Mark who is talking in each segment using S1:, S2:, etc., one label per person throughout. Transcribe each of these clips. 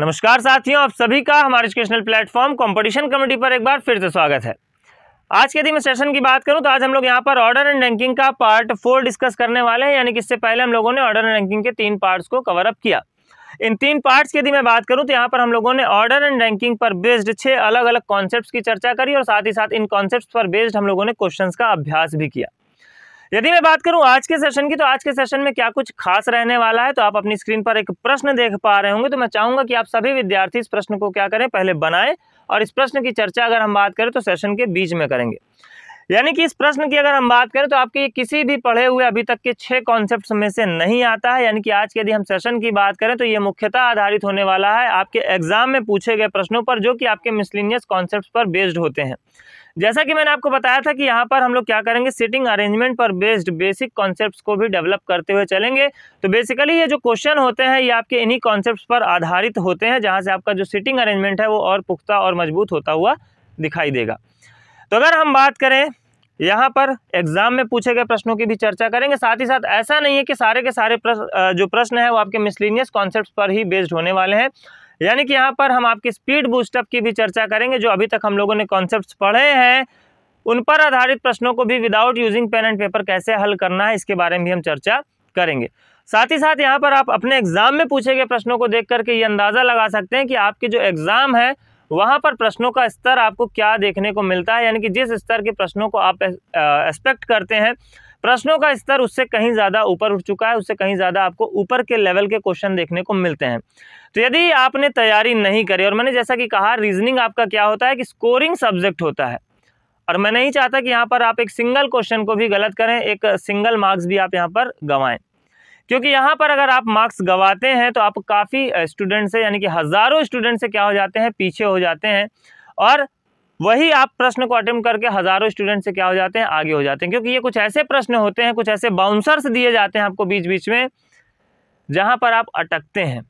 S1: नमस्कार साथियों आप सभी का हमारे एजुकेशनल प्लेटफॉर्म कंपटीशन कमेटी पर एक बार फिर से स्वागत है आज के यदि मैं सेशन की बात करूं तो आज हम लोग यहां पर ऑर्डर एंड रैंकिंग का पार्ट फोर डिस्कस करने वाले हैं यानी कि इससे पहले हम लोगों ने ऑर्डर एंड रैंकिंग के तीन पार्ट्स को कवर अप किया इन तीन पार्ट्स की यदि मैं बात करूँ तो यहाँ पर हम लोगों ने ऑर्डर एंड रैंकिंग पर बेस्ड छः अलग अलग कॉन्सेप्ट की चर्चा करी और साथ ही साथ इन कॉन्सेप्ट पर बेस्ड हम लोगों ने क्वेश्चन का अभ्यास भी किया यदि मैं बात करूं आज के सेशन की तो आज के सेशन में क्या कुछ खास रहने वाला है तो आप अपनी स्क्रीन पर एक प्रश्न देख पा रहे होंगे तो मैं चाहूंगा कि आप सभी विद्यार्थी इस प्रश्न को क्या करें पहले बनाएं और इस प्रश्न की चर्चा अगर हम बात करें तो सेशन के बीच में करेंगे यानी कि इस प्रश्न की अगर हम बात करें तो आपके किसी भी पढ़े हुए अभी तक के छः कॉन्सेप्ट में से नहीं आता है यानी कि आज के यदि हम सेशन की बात करें तो ये मुख्यतः आधारित होने वाला है आपके एग्जाम में पूछे गए प्रश्नों पर जो कि आपके मिसलिनियस कॉन्सेप्ट पर बेस्ड होते हैं जैसा कि मैंने आपको बताया था कि यहाँ पर हम लोग क्या करेंगे सिटिंग अरेंजमेंट पर बेस्ड बेसिक कॉन्सेप्ट को भी डेवलप करते हुए चलेंगे तो बेसिकली ये जो क्वेश्चन होते हैं ये आपके इन्हीं कॉन्सेप्ट पर आधारित होते हैं जहाँ से आपका जो सिटिंग अरेंजमेंट है वो और पुख्ता और मजबूत होता हुआ दिखाई देगा तो अगर हम बात करें यहाँ पर एग्जाम में पूछे गए प्रश्नों की भी चर्चा करेंगे साथ ही साथ ऐसा नहीं है कि सारे के सारे प्रश्न जो प्रश्न है वो आपके मिसलिनियस कॉन्सेप्ट पर ही बेस्ड होने वाले हैं यानी कि यहाँ पर हम आपकी स्पीड बूस्टअप की भी चर्चा करेंगे जो अभी तक हम लोगों ने कॉन्सेप्ट पढ़े हैं उन पर आधारित प्रश्नों को भी without using pen and paper कैसे हल करना है इसके बारे में भी हम चर्चा करेंगे साथ ही साथ यहाँ पर आप अपने एग्जाम में पूछे गए प्रश्नों को देख करके ये अंदाज़ा लगा सकते हैं कि आपके जो एग्ज़ाम है वहाँ पर प्रश्नों का स्तर आपको क्या देखने को मिलता है यानी कि जिस स्तर के प्रश्नों को आप एक्सपेक्ट करते हैं प्रश्नों का स्तर उससे कहीं ज़्यादा ऊपर उठ चुका है उससे कहीं ज़्यादा आपको ऊपर के लेवल के क्वेश्चन देखने को मिलते हैं तो यदि आपने तैयारी नहीं करी और मैंने जैसा कि कहा रीजनिंग आपका क्या होता है कि स्कोरिंग सब्जेक्ट होता है और मैं नहीं चाहता कि यहाँ पर आप एक सिंगल क्वेश्चन को भी गलत करें एक सिंगल मार्क्स भी आप यहाँ पर गंवाएं क्योंकि यहाँ पर अगर आप मार्क्स गंवाते हैं तो आप काफ़ी स्टूडेंट से यानी कि हज़ारों स्टूडेंट से क्या हो जाते हैं पीछे हो जाते हैं और वही आप प्रश्न को अटेम्प करके हज़ारों स्टूडेंट से क्या हो जाते हैं आगे हो जाते हैं क्योंकि ये कुछ ऐसे प्रश्न होते हैं कुछ ऐसे बाउंसर्स दिए जाते हैं आपको बीच बीच में जहाँ पर आप अटकते हैं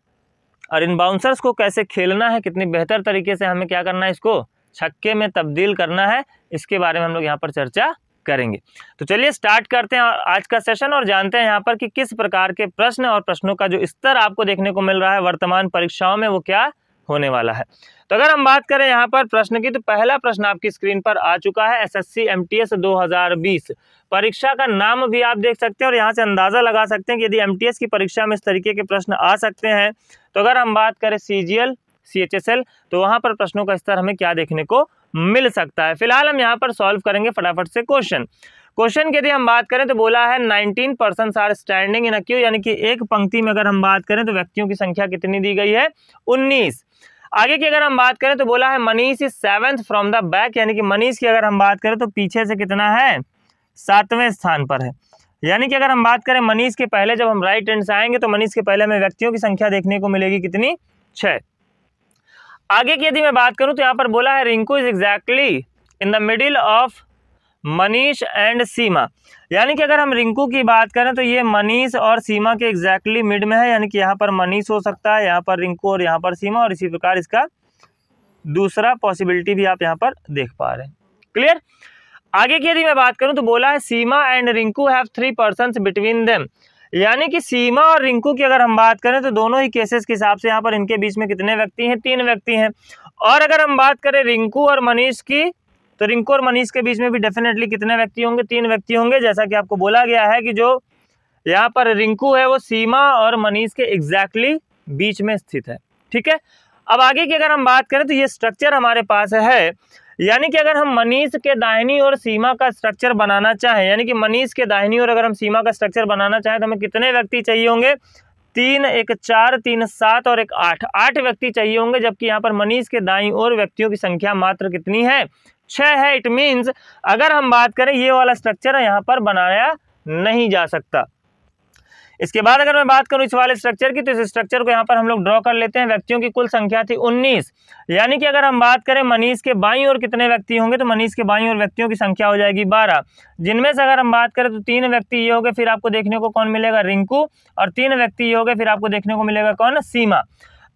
S1: और इन बाउंसर्स को कैसे खेलना है कितनी बेहतर तरीके से हमें क्या करना है इसको छक्के में तब्दील करना है इसके बारे में हम लोग यहाँ पर चर्चा करेंगे तो चलिए स्टार्ट करते हैं आज का सेशन और जानते हैं यहाँ पर कि किस प्रकार के प्रश्न और प्रश्नों का जो स्तर आपको देखने को मिल रहा है वर्तमान परीक्षाओं में वो क्या होने वाला है तो अगर हम बात करें यहाँ पर प्रश्न की तो पहला प्रश्न आपकी स्क्रीन पर आ चुका है एसएससी एमटीएस 2020 परीक्षा का नाम भी आप देख सकते हैं और यहाँ से अंदाज़ा लगा सकते हैं कि यदि एमटीएस की परीक्षा में इस तरीके के प्रश्न आ सकते हैं तो अगर हम बात करें सीजीएल सीएचएसएल तो वहां पर प्रश्नों का स्तर हमें क्या देखने को मिल सकता है फिलहाल हम यहाँ पर सॉल्व करेंगे फटाफट से क्वेश्चन क्वेश्चन की यदि हम बात करें तो बोला है nineteen percent are standing in queue यानी कि एक पंक्ति में अगर हम बात करें तो व्यक्तियों की संख्या कितनी दी गई है उन्नीस आगे की अगर हम बात करें तो बोला है Manish is seventh from the back यानी कि मनीष की अगर हम बात करें तो पीछे से कितना है सातवें स्थान पर है यानी कि अगर हम बात करें मनीष के पहले जब हम राइट एंड से आएंगे तो मनीष के पहले हमें व्यक्तियों की संख्या देखने को मिलेगी कितनी छः आगे की यदि मैं बात करूं तो यहाँ पर बोला है Rinku is exactly in the middle of Manish and Seema यानी कि अगर हम रिंकू की बात करें तो ये मनीष और सीमा के एग्जैक्टली मिड में है यानी कि यहाँ पर मनीष हो सकता है यहाँ पर रिंकू और यहाँ पर सीमा और इसी प्रकार इसका दूसरा पॉसिबिलिटी भी आप यहाँ पर देख पा रहे हैं क्लियर आगे की यदि मैं बात करूँ तो बोला है Seema and Rinku have three person between them यानी कि सीमा और रिंकू की अगर हम बात करें तो दोनों ही केसेस के हिसाब से यहाँ पर इनके बीच में कितने व्यक्ति हैं तीन व्यक्ति हैं और अगर हम बात करें रिंकू और मनीष की तो रिंकू और मनीष के बीच में भी डेफिनेटली कितने व्यक्ति होंगे तीन व्यक्ति होंगे जैसा कि आपको बोला गया है कि जो यहाँ पर रिंकू है वो सीमा और मनीष के एग्जैक्टली exactly बीच में स्थित है ठीक है अब आगे की अगर हम बात करें तो ये स्ट्रक्चर हमारे पास है यानी कि अगर हम मनीष के दाहिनी और सीमा का स्ट्रक्चर बनाना चाहें यानी कि मनीष के दाहिनी और अगर हम सीमा का स्ट्रक्चर बनाना चाहें तो हमें कितने व्यक्ति चाहिए होंगे तीन एक चार तीन सात और एक आठ आठ व्यक्ति चाहिए होंगे जबकि यहाँ पर मनीष के दाई और व्यक्तियों की संख्या मात्र कितनी है छः है इट मीन्स अगर हम बात करें ये वाला स्ट्रक्चर यहाँ पर बनाया नहीं जा सकता इसके बाद अगर मैं बात करूं इस वाले स्ट्रक्चर की तो इस स्ट्रक्चर को यहाँ पर हम लोग ड्रॉ कर लेते हैं व्यक्तियों की कुल संख्या थी 19 यानी कि अगर हम बात करें मनीष के बाईं ओर कितने व्यक्ति होंगे तो मनीष के बाईं ओर व्यक्तियों की संख्या हो जाएगी 12 जिनमें से अगर हम बात करें तो तीन व्यक्ति ये हो गए फिर आपको देखने को कौन मिलेगा रिंकू और तीन व्यक्ति ये हो गए फिर आपको देखने को मिलेगा कौन सीमा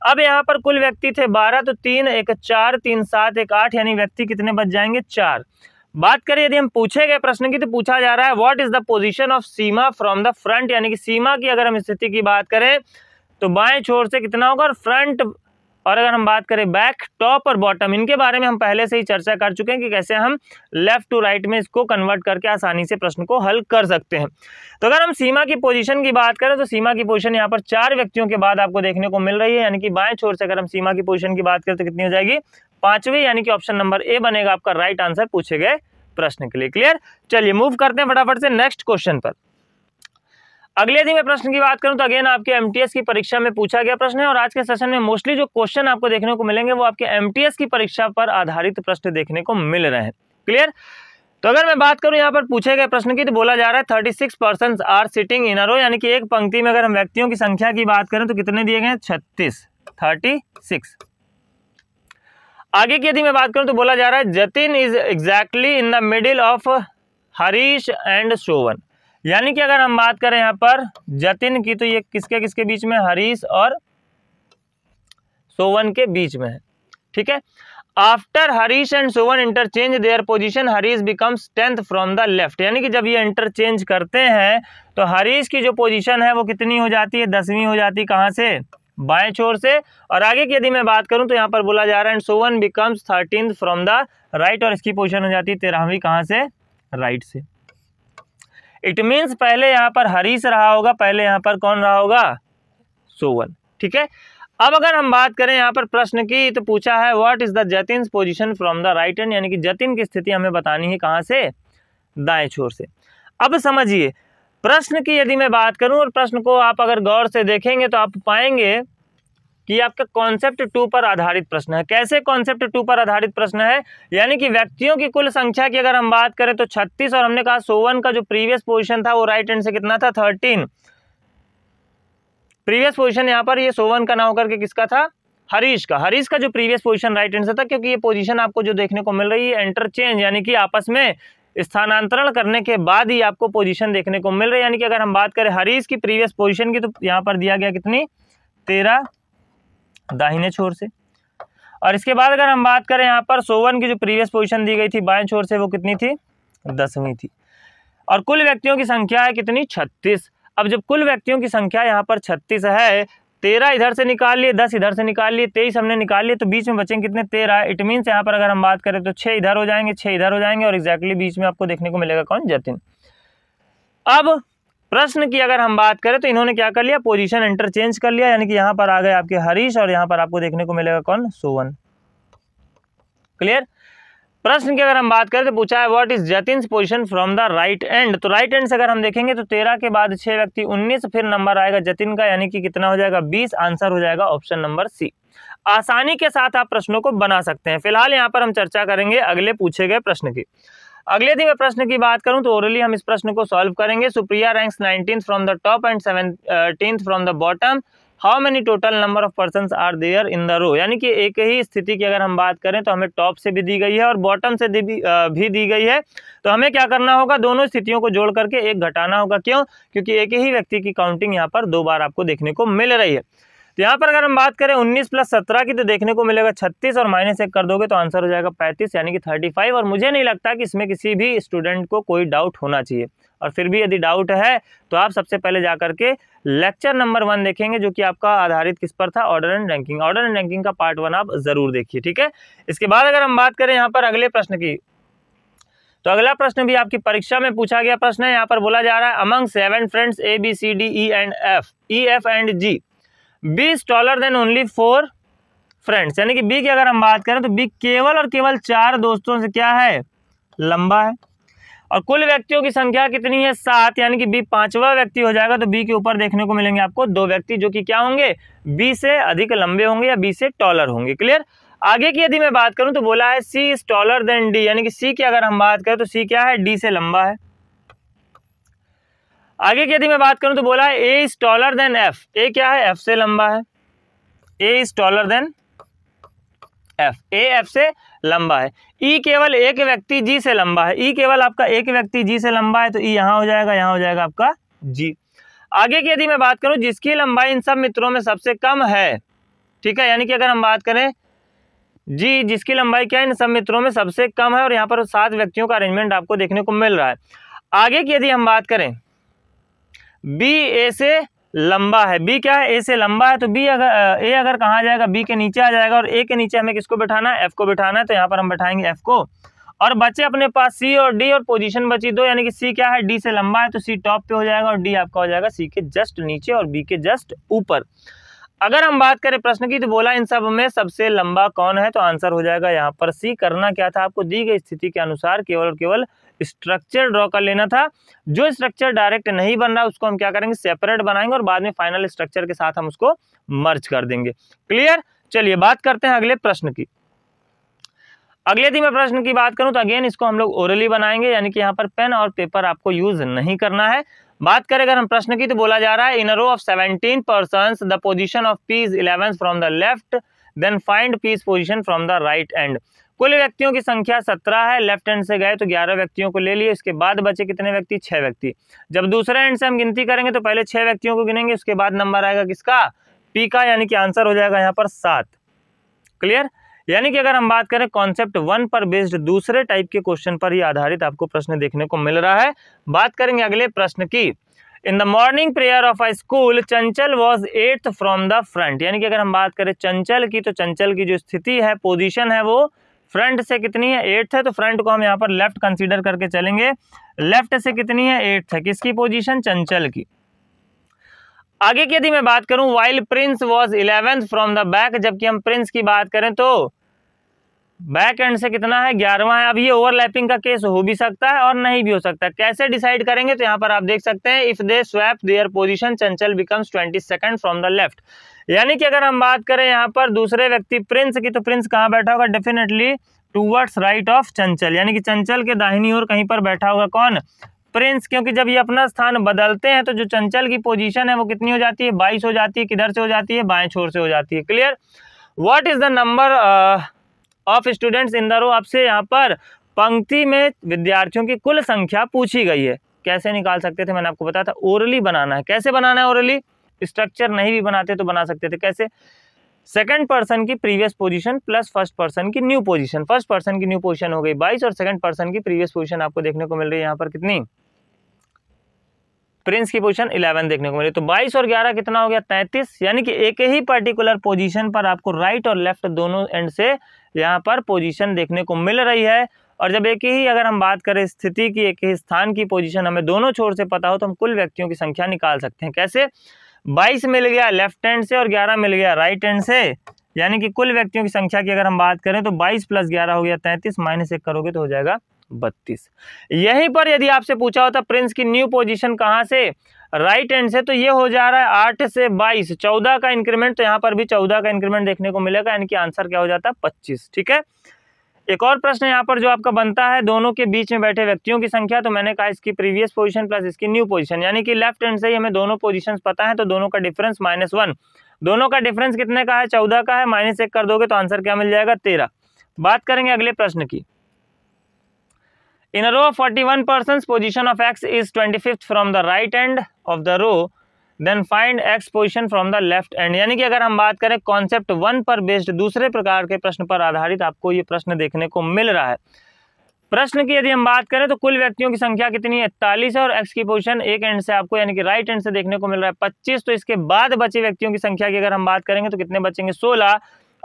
S1: अब यहाँ पर कुल व्यक्ति थे बारह तो तीन एक चार तीन सात एक आठ यानी व्यक्ति कितने बच जाएंगे चार बात करें यदि हम पूछे गए प्रश्न की तो पूछा जा रहा है what is the position of Seema from the front यानी कि सीमा की अगर हम स्थिति की बात करें तो बाएं छोर से कितना होगा और फ्रंट और अगर हम बात करें बैक टॉप और बॉटम इनके बारे में हम पहले से ही चर्चा कर चुके हैं कि कैसे हम लेफ़्ट टू राइट में इसको कन्वर्ट करके आसानी से प्रश्न को हल कर सकते हैं तो अगर हम सीमा की पोजीशन की बात करें तो सीमा की पोजीशन यहाँ पर चार व्यक्तियों के बाद आपको देखने को मिल रही है यानी कि बाएं छोर से अगर हम सीमा की पोजिशन की बात करें तो कितनी हो जाएगी पाँचवीं यानी कि ऑप्शन नंबर ए बनेगा आपका राइट आंसर पूछे गए प्रश्न के लिए क्लियर चलिए मूव करते हैं फटाफट से नेक्स्ट क्वेश्चन पर अगले यदि मैं प्रश्न की बात करूं तो अगेन आपके एमटीएस की परीक्षा में पूछा गया प्रश्न है और आज के सेशन में मोस्टली जो क्वेश्चन आपको देखने को मिलेंगे वो आपके एमटीएस की परीक्षा पर आधारित प्रश्न देखने को मिल रहे हैं क्लियर तो अगर मैं बात करूं यहाँ पर पूछे गए प्रश्न की तो बोला जा रहा है thirty six person are sitting in a row यानी कि एक पंक्ति में अगर हम व्यक्तियों की संख्या की बात करें तो कितने दिए गए छत्तीस थर्टी सिक्स आगे की यदि मैं बात करूं तो बोला जा रहा है Jatin is exactly in the middle of Harish and Shovan यानी कि अगर हम बात करें यहाँ पर जतिन की तो ये किसके किसके बीच में हरीश और सोवन के बीच में है ठीक है after Harish and Sovan interchange their position Harish becomes tenth from the left यानी कि जब ये इंटरचेंज करते हैं तो हरीश की जो पोजीशन है वो कितनी हो जाती है दसवीं हो जाती कहाँ से बाएं छोर से और आगे की यदि मैं बात करूं तो यहाँ पर बोला जा रहा है and Sovan becomes thirteenth from the right और इसकी पोजीशन हो जाती है तेरहवीं कहाँ से राइट से इट मीन्स पहले यहाँ पर हरीश रहा होगा पहले यहाँ पर कौन रहा होगा सोवन ठीक है अब अगर हम बात करें यहाँ पर प्रश्न की तो पूछा है what is the Jatin position from the right end यानी कि जतिन की स्थिति हमें बतानी है कहाँ से दाएं छोर से अब समझिए प्रश्न की यदि मैं बात करूं और प्रश्न को आप अगर गौर से देखेंगे तो आप पाएंगे कि आपका कॉन्सेप्ट टू पर आधारित प्रश्न है कैसे कॉन्सेप्ट टू पर आधारित प्रश्न है यानी कि व्यक्तियों की कुल संख्या की अगर हम बात करें तो छत्तीस और हमने कहा सोवन का जो प्रीवियस पोजिशन था वो राइट एंड से कितना था थर्टीन प्रीवियस पोजिशन यहाँ पर यह सोवन का ना होकर किसका था हरीश का हरीश का जो प्रीवियस पोजीशन राइट एंड से था क्योंकि ये पोजीशन आपको जो देखने को मिल रही है इंटरचेंज यानी कि आपस में स्थानांतरण करने के बाद ही आपको पोजीशन देखने को मिल रही है यानी कि अगर हम बात करें हरीश की प्रीवियस पोजीशन की तो यहाँ पर दिया गया कितनी तेरह दाहिने छोर से और इसके बाद अगर हम बात करें यहाँ पर सोवन की जो प्रीवियस पोजीशन दी गई थी बाएं छोर से वो कितनी थी दसवीं थी और कुल व्यक्तियों की संख्या है कितनी छत्तीस अब जब कुल व्यक्तियों की संख्या यहाँ पर छत्तीस है तेरह इधर से निकाल लिए दस इधर से निकाल लिए तेईस हमने निकाल लिए तो बीच में बचेंगे कितने तेरह इट मीन्स यहाँ पर अगर हम बात करें तो छः इधर हो जाएंगे छः इधर हो जाएंगे और एग्जैक्टली exactly बीच में आपको देखने को मिलेगा कौन जतिन अब प्रश्न की अगर हम बात करें तो इन्होंने क्या कर लिया पोजीशन इंटरचेंज कर लिया यानी कि यहां पर आ गए आपके हरीश और यहां पर आपको देखने को मिलेगा कौन सोवन क्लियर प्रश्न की अगर हम बात करें तो पूछा है what is Jatin position from the right end तो राइट एंड से अगर हम देखेंगे तो तेरह के बाद छह व्यक्ति उन्नीस फिर नंबर आएगा जतिन का यानी कि कितना हो जाएगा बीस आंसर हो जाएगा ऑप्शन नंबर सी आसानी के साथ आप प्रश्नों को बना सकते हैं फिलहाल यहाँ पर हम चर्चा करेंगे अगले पूछे गए प्रश्न की अगले दिन मैं प्रश्न की बात करूं तो ओरली हम इस प्रश्न को सॉल्व करेंगे Supriya ranks nineteenth from the top and seventeenth from the bottom how many total number of person are there in the row यानी कि एक ही स्थिति की अगर हम बात करें तो हमें टॉप से भी दी गई है और बॉटम से भी, भी दी गई है तो हमें क्या करना होगा दोनों स्थितियों को जोड़ करके एक घटाना होगा क्यों क्योंकि एक ही व्यक्ति की काउंटिंग यहाँ पर दो बार आपको देखने को मिल रही है तो यहाँ पर अगर हम बात करें उन्नीस प्लस सत्रह की तो देखने को मिलेगा छत्तीस और माइनस एक कर दोगे तो आंसर हो जाएगा पैंतीस यानी कि थर्टी फाइव और मुझे नहीं लगता कि इसमें किसी भी स्टूडेंट को कोई डाउट होना चाहिए और फिर भी यदि डाउट है तो आप सबसे पहले जा करके लेक्चर नंबर वन देखेंगे जो कि आपका आधारित किस पर था order and ranking order and ranking का पार्ट वन आप ज़रूर देखिए ठीक है इसके बाद अगर हम बात करें यहाँ पर अगले प्रश्न की तो अगला प्रश्न भी आपकी परीक्षा में पूछा गया प्रश्न है यहाँ पर बोला जा रहा है among seven friends A B C D E and F E F and G B is taller than only four friends यानी कि बी की अगर हम बात करें तो बी केवल और केवल चार दोस्तों से क्या है लंबा है और कुल व्यक्तियों की संख्या कितनी है सात यानी कि बी पांचवा व्यक्ति हो जाएगा तो बी के ऊपर देखने को मिलेंगे आपको दो व्यक्ति जो कि क्या होंगे बी से अधिक लंबे होंगे या बी से टॉलर होंगे क्लियर आगे की यदि मैं बात करूं तो बोला है C is taller than D यानी कि सी की अगर हम बात करें तो सी क्या है डी से लंबा है आगे की यदि मैं बात करूं तो बोला है A is taller than F A क्या है एफ से लंबा है A is taller than F A F से लंबा है ई e केवल एक व्यक्ति जी से लंबा है ई e केवल आपका एक व्यक्ति जी से लंबा है तो ई e यहां हो जाएगा यहां हो जाएगा आपका जी आगे की यदि मैं बात करूं जिसकी लंबाई इन सब मित्रों में सबसे कम है ठीक है यानी कि अगर हम बात करें जी जिसकी लंबाई क्या है इन सब मित्रों में सबसे कम है और यहाँ पर सात व्यक्तियों का अरेंजमेंट आपको देखने को मिल रहा है आगे की यदि हम बात करें बी ए से लंबा है बी क्या है ए से लंबा है तो बी अगर ए अगर कहा जाएगा बी के नीचे आ जाएगा और ए के नीचे हमें किसको बैठाना है एफ को बैठाना है तो यहाँ पर हम बैठाएंगे एफ को और बचे अपने पास सी और डी और पोजीशन बची दो यानी कि सी क्या है डी से लंबा है तो सी टॉप पे हो जाएगा और डी आपका हो जाएगा सी के जस्ट नीचे और बी के जस्ट ऊपर अगर हम बात करें प्रश्न की तो बोला इन सब में सबसे लंबा कौन है तो आंसर हो जाएगा यहाँ पर सी करना क्या था आपको दी गई स्थिति के अनुसार केवल और केवल स्ट्रक्चर ड्रॉ कर लेना था जो स्ट्रक्चर डायरेक्ट नहीं बन रहा उसको हम क्या करेंगे सेपरेट बनाएंगे और बाद में फाइनल स्ट्रक्चर के साथ हम उसको मर्ज कर देंगे क्लियर चलिए बात करते हैं अगले प्रश्न की अगले यदि मैं प्रश्न की बात करूं तो अगेन इसको हम लोग ओरली बनाएंगे यानी कि यहाँ पर पेन और पेपर आपको यूज नहीं करना है बात करें अगर हम प्रश्न की तो बोला जा रहा है in row of seventeen person the position of P is eleven from the left then find P's position from the right end कुल व्यक्तियों की संख्या सत्रह है लेफ्ट एंड से गए तो ग्यारह व्यक्तियों को ले लिए उसके बाद बचे कितने व्यक्ति छह व्यक्ति जब दूसरे एंड से हम गिनती करेंगे तो पहले छह व्यक्तियों को गिनेंगे उसके बाद नंबर आएगा किसका पी का यानी कि आंसर हो जाएगा यहाँ पर सात क्लियर यानी कि अगर हम बात करें कॉन्सेप्ट वन पर बेस्ड दूसरे टाइप के क्वेश्चन पर ही आधारित आपको प्रश्न देखने को मिल रहा है बात करेंगे अगले प्रश्न की in the morning prayer of a school Chanchal was eighth from the front यानी कि अगर हम बात करें चंचल की तो चंचल की जो स्थिति है पोजिशन है वो फ्रंट से कितनी है एट्थ है तो फ्रंट को हम यहाँ पर लेफ्ट कंसिडर करके चलेंगे लेफ्ट से कितनी है एट्थ है किसकी पोजिशन चंचल की आगे की यदि मैं बात करूं while Prince was eleventh from the back जबकि हम प्रिंस की बात करें तो बैक एंड से कितना है ग्यारहवा है अब ये ओवरलैपिंग का केस हो भी सकता है और नहीं भी हो सकता है कैसे डिसाइड करेंगे तो यहाँ पर आप देख सकते हैं if they swap their position Chanchal becomes twenty second from the left यानी कि अगर हम बात करें यहाँ पर दूसरे व्यक्ति प्रिंस की तो प्रिंस कहाँ बैठा होगा डेफिनेटली टूवर्ड्स राइट ऑफ चंचल यानी कि चंचल के दाहिनी ओर कहीं पर बैठा होगा कौन प्रिंस क्योंकि जब ये अपना स्थान बदलते हैं तो जो चंचल की पोजीशन है वो कितनी हो जाती है बाईस हो जाती है किधर से हो जाती है बाएं छोर से हो जाती है clear what is the number of students in the row आपसे यहाँ पर पंक्ति में विद्यार्थियों की कुल संख्या पूछी गई है कैसे निकाल सकते थे मैंने आपको बताया था ओरली बनाना है कैसे बनाना है ओरली स्ट्रक्चर नहीं भी बनाते तो बना सकते थे कैसे सेकंड पर्सन की previous position plus first person की न्यू पोजीशन फर्स्ट पर्सन की न्यू पोजीशन हो गई बाईस और सेकंड पर्सन की प्रीवियस पोजीशन आपको देखने को मिल रही है यहाँ पर कितनी प्रिंस की पोजीशन इलेवन देखने को मिली तो बाईस और ग्यारह कितना हो गया तैंतीस यानी कि एक ही पर्टिकुलर पोजिशन पर आपको राइट और लेफ्ट दोनों एंड से यहाँ पर पोजीशन देखने को मिल रही है और जब एक ही अगर हम बात करें स्थिति की एक ही स्थान की पोजीशन हमें दोनों छोर से पता हो तो हम कुल व्यक्तियों की संख्या निकाल सकते हैं कैसे 22 मिल गया लेफ्ट हैंड से और 11 मिल गया राइट हैंड से यानी कि कुल व्यक्तियों की संख्या की अगर हम बात करें तो बाईस प्लस ग्यारह हो गया तैंतीस माइनस एक करोगे तो हो जाएगा बत्तीस यहीं पर यदि आपसे पूछा होता तो प्रिंस की न्यू पोजीशन कहाँ से राइट हैंड से तो ये हो जा रहा है आठ से बाईस चौदह का इंक्रीमेंट तो यहाँ पर भी चौदह का इंक्रीमेंट देखने को मिलेगा यानी कि आंसर क्या हो जाता है पच्चीस ठीक है एक और प्रश्न यहाँ पर जो आपका बनता है दोनों के बीच में बैठे व्यक्तियों की संख्या तो मैंने कहा इसकी प्रीवियस पोजिशन प्लस इसकी न्यू पोजिशन यानी कि लेफ्ट हैंड से ही हमें दोनों पोजिशन पता है तो दोनों का डिफरेंस माइनस वन दोनों का डिफरेंस कितने का है चौदह का है माइनस एक कर दोगे तो आंसर क्या मिल जाएगा तेरह बात करेंगे अगले प्रश्न की in a forty one person position of X is twenty fifth from the right end of the row then find X position from the left end यानी कि अगर हम बात करें कॉन्सेप्ट वन पर बेस्ड दूसरे प्रकार के प्रश्न पर आधारित आपको ये प्रश्न देखने को मिल रहा है प्रश्न की यदि हम बात करें तो कुल व्यक्तियों की संख्या कितनी है इकतालीस है और एक्स की पोजिशन एक एंड से आपको यानी कि राइट एंड से देखने को मिल रहा है पच्चीस तो इसके बाद बचे व्यक्तियों की संख्या की अगर हम बात करेंगे तो कितने बचेंगे सोलह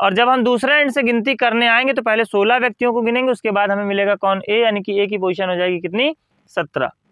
S1: और जब हम दूसरे एंड से गिनती करने आएंगे तो पहले सोलह व्यक्तियों को गिनेंगे उसके बाद हमें मिलेगा कौन ए यानी कि ए की पोजिशन हो जाएगी कितनी सत्रह